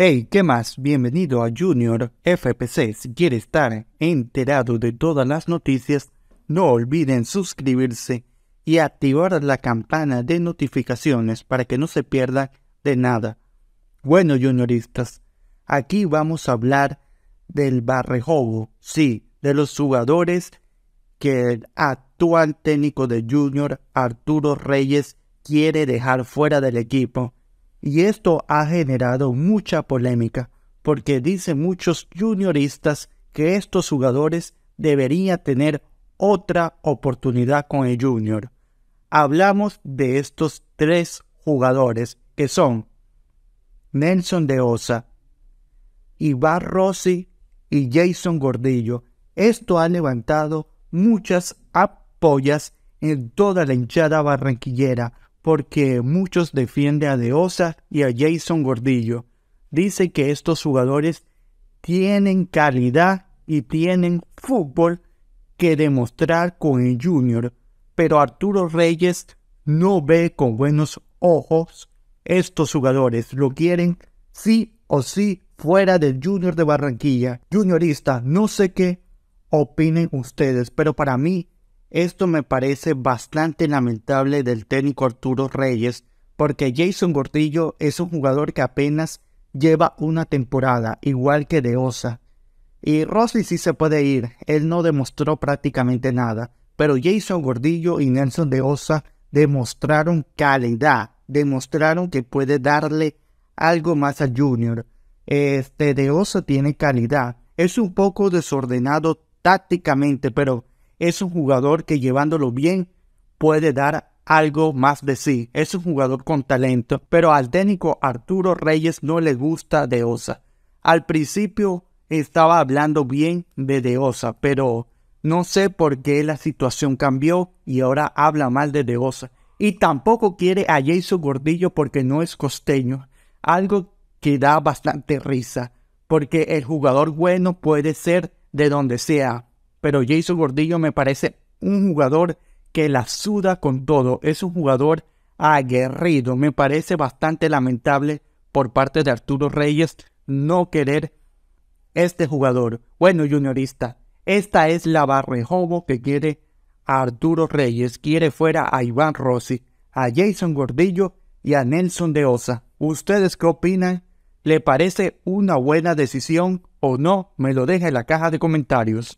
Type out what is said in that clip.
Hey, ¿qué más? Bienvenido a Junior FPC. Si quiere estar enterado de todas las noticias, no olviden suscribirse y activar la campana de notificaciones para que no se pierda de nada. Bueno, junioristas, aquí vamos a hablar del Barrejobo, sí, de los jugadores que el actual técnico de Junior, Arturo Reyes, quiere dejar fuera del equipo y esto ha generado mucha polémica, porque dicen muchos junioristas que estos jugadores deberían tener otra oportunidad con el junior. Hablamos de estos tres jugadores que son Nelson de Osa, Ibar Rossi y Jason Gordillo. Esto ha levantado muchas apoyas en toda la hinchada barranquillera porque muchos defienden a Deosa y a Jason Gordillo. Dice que estos jugadores tienen calidad y tienen fútbol que demostrar con el Junior, pero Arturo Reyes no ve con buenos ojos estos jugadores. Lo quieren sí o sí fuera del Junior de Barranquilla. Juniorista, no sé qué opinen ustedes, pero para mí esto me parece bastante lamentable del técnico Arturo Reyes, porque Jason Gordillo es un jugador que apenas lleva una temporada, igual que de Osa. Y Rossi sí se puede ir, él no demostró prácticamente nada, pero Jason Gordillo y Nelson de Osa demostraron calidad, demostraron que puede darle algo más a Junior. Este de Osa tiene calidad, es un poco desordenado tácticamente, pero es un jugador que llevándolo bien puede dar algo más de sí. Es un jugador con talento, pero al técnico Arturo Reyes no le gusta de Osa. Al principio estaba hablando bien de Deosa, pero no sé por qué la situación cambió y ahora habla mal de Deosa. Y tampoco quiere a Jason Gordillo porque no es costeño, algo que da bastante risa, porque el jugador bueno puede ser de donde sea, pero Jason Gordillo me parece un jugador que la suda con todo, es un jugador aguerrido, me parece bastante lamentable por parte de Arturo Reyes no querer este jugador. Bueno, juniorista, esta es la barrejobo que quiere a Arturo Reyes, quiere fuera a Iván Rossi, a Jason Gordillo y a Nelson de Osa. ¿Ustedes qué opinan? ¿Le parece una buena decisión o no? Me lo deja en la caja de comentarios.